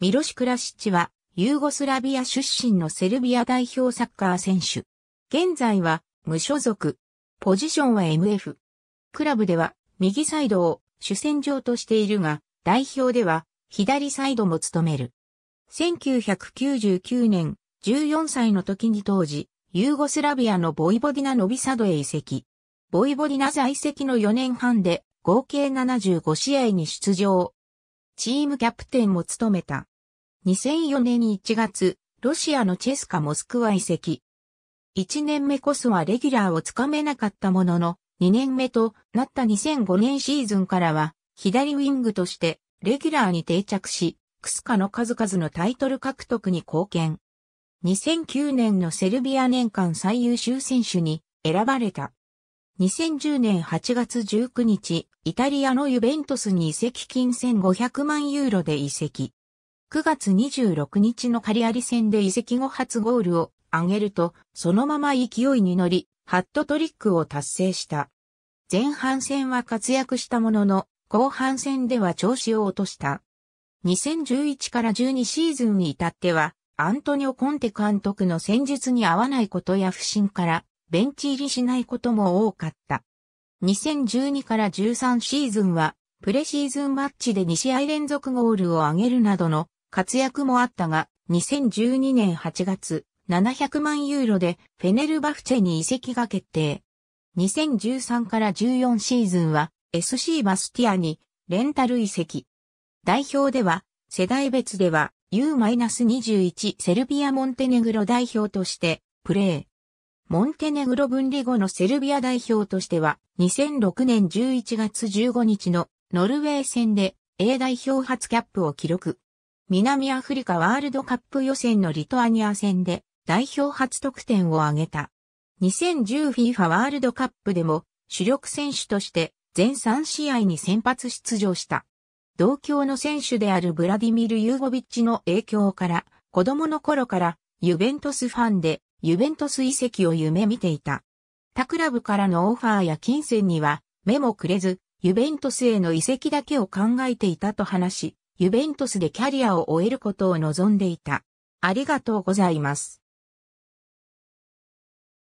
ミロシ・クラシッチは、ユーゴスラビア出身のセルビア代表サッカー選手。現在は、無所属。ポジションは MF。クラブでは、右サイドを主戦場としているが、代表では、左サイドも務める。1999年、14歳の時に当時、ユーゴスラビアのボイボディナ・ノビサドへ移籍。ボイボディナ在籍の4年半で、合計75試合に出場。チームキャプテンも務めた。2004年1月、ロシアのチェスカモスクワ移籍。1年目こそはレギュラーをつかめなかったものの、2年目となった2005年シーズンからは、左ウィングとしてレギュラーに定着し、クスカの数々のタイトル獲得に貢献。2009年のセルビア年間最優秀選手に選ばれた。2010年8月19日、イタリアのユベントスに移籍金1500万ユーロで移籍。9月26日のカリアリ戦で移籍後初ゴールを上げると、そのまま勢いに乗り、ハットトリックを達成した。前半戦は活躍したものの、後半戦では調子を落とした。2011から12シーズンに至っては、アントニオ・コンテ監督の戦術に合わないことや不振から、ベンチ入りしないことも多かった。2012から13シーズンは、プレシーズンマッチで2試合連続ゴールを挙げるなどの活躍もあったが、2012年8月、700万ユーロでフェネルバフチェに移籍が決定。2013から14シーズンは SC バスティアにレンタル移籍。代表では、世代別では U-21 セルビア・モンテネグロ代表としてプレー。モンテネグロ分離後のセルビア代表としては、2006年11月15日のノルウェー戦で A 代表初キャップを記録。南アフリカワールドカップ予選のリトアニア戦で代表初得点を挙げた。2010FIFA ワールドカップでも主力選手として全3試合に先発出場した。同郷の選手であるブラディミル・ユーゴビッチの影響から、子供の頃からユベントスファンでユベントス遺跡を夢見ていた。他クラブからのオファーや金銭には目もくれず、ユベントスへの移籍だけを考えていたと話し、ユベントスでキャリアを終えることを望んでいた。ありがとうございます。